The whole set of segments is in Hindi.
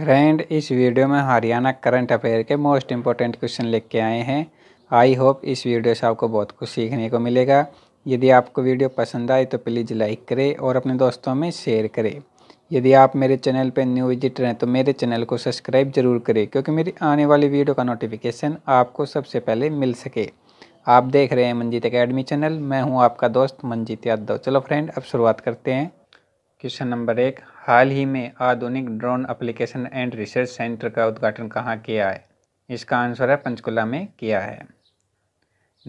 फ्रेंड इस वीडियो में हरियाणा करंट अफेयर के मोस्ट इंपॉर्टेंट क्वेश्चन लिख के आए हैं आई होप इस वीडियो से आपको बहुत कुछ सीखने को मिलेगा यदि आपको वीडियो पसंद आए तो प्लीज़ लाइक करें और अपने दोस्तों में शेयर करें यदि आप मेरे चैनल पर न्यू विजिटर हैं तो मेरे चैनल को सब्सक्राइब जरूर करें क्योंकि मेरी आने वाली वीडियो का नोटिफिकेशन आपको सबसे पहले मिल सके आप देख रहे हैं मंजीत अकेडमी चैनल मैं हूँ आपका दोस्त मंजीत यादव चलो फ्रेंड अब शुरुआत करते हैं क्वेश्चन नंबर एक हाल ही में आधुनिक drone application and research centre का उद्घाटन कहाँ किया है इसका आंसर है पंचकुला में किया है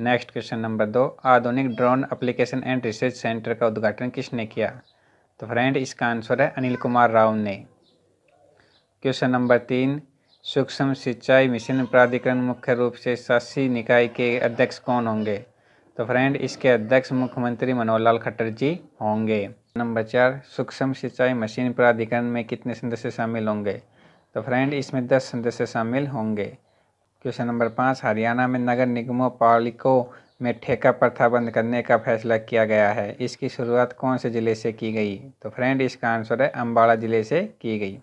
नेक्स्ट क्वेश्चन नंबर दो आधुनिक drone application and research centre का उद्घाटन किसने किया तो फ्रेंड इसका आंसर है अनिल कुमार राव ने क्वेश्चन नंबर तीन सूक्ष्म सिंचाई मिशन प्राधिकरण मुख्य रूप से शासी निकाय के अध्यक्ष कौन होंगे तो फ्रेंड इसके अध्यक्ष मुख्यमंत्री मनोहर लाल खट्टर जी होंगे नंबर चार सूक्ष्म सिंचाई मशीन प्राधिकरण में कितने सदस्य शामिल होंगे तो फ्रेंड इसमें दस सदस्य शामिल होंगे क्वेश्चन नंबर पाँच हरियाणा में नगर निगमों पालिकों में ठेका प्रथा बंद करने का फैसला किया गया है इसकी शुरुआत कौन से ज़िले से की गई तो फ्रेंड इसका आंसर है अम्बाड़ा ज़िले से की गई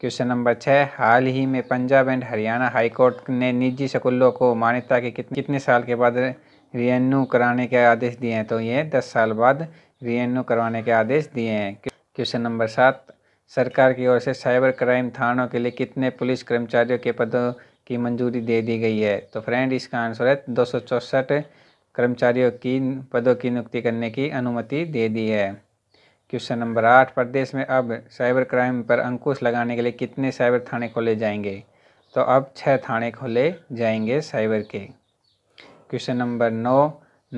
क्वेश्चन नंबर छः हाल ही में पंजाब एंड हरियाणा हाईकोर्ट ने निजी स्कूलों को मान्यता के कितने साल के बाद वी कराने के आदेश दिए हैं तो ये दस साल बाद वी करवाने के आदेश दिए हैं क्वेश्चन नंबर सात सरकार की ओर से साइबर क्राइम थानों के लिए कितने पुलिस कर्मचारियों के पदों की मंजूरी दे दी गई है तो फ्रेंड इसका आंसर है दो कर्मचारियों की पदों की नियुक्ति करने की अनुमति दे दी है क्वेश्चन नंबर आठ प्रदेश में अब साइबर क्राइम पर अंकुश लगाने के लिए कितने साइबर थाने खोले जाएंगे तो अब छः थाने खोले जाएंगे साइबर के क्वेश्चन नंबर नौ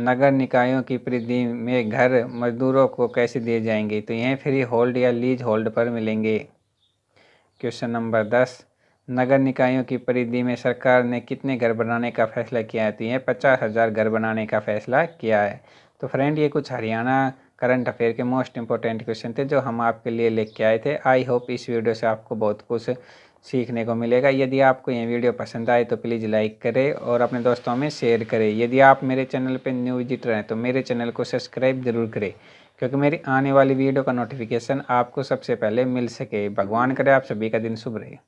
नगर निकायों की परिधि में घर मजदूरों को कैसे दिए जाएंगे तो यह फ्री होल्ड या लीज होल्ड पर मिलेंगे क्वेश्चन नंबर दस नगर निकायों की परिधि में सरकार ने कितने घर बनाने का फैसला किया है तो यह पचास हज़ार घर बनाने का फैसला किया है तो फ्रेंड ये कुछ हरियाणा करंट अफेयर के मोस्ट इंपॉर्टेंट क्वेश्चन थे जो हम आपके लिए लेके आए थे आई होप इस वीडियो से आपको बहुत कुछ सीखने को मिलेगा यदि आपको यह वीडियो पसंद आए तो प्लीज़ लाइक करें और अपने दोस्तों में शेयर करें यदि आप मेरे चैनल पर न्यू विजिटर हैं तो मेरे चैनल को सब्सक्राइब ज़रूर करें क्योंकि मेरी आने वाली वीडियो का नोटिफिकेशन आपको सबसे पहले मिल सके भगवान करे आप सभी का दिन शुभ रहे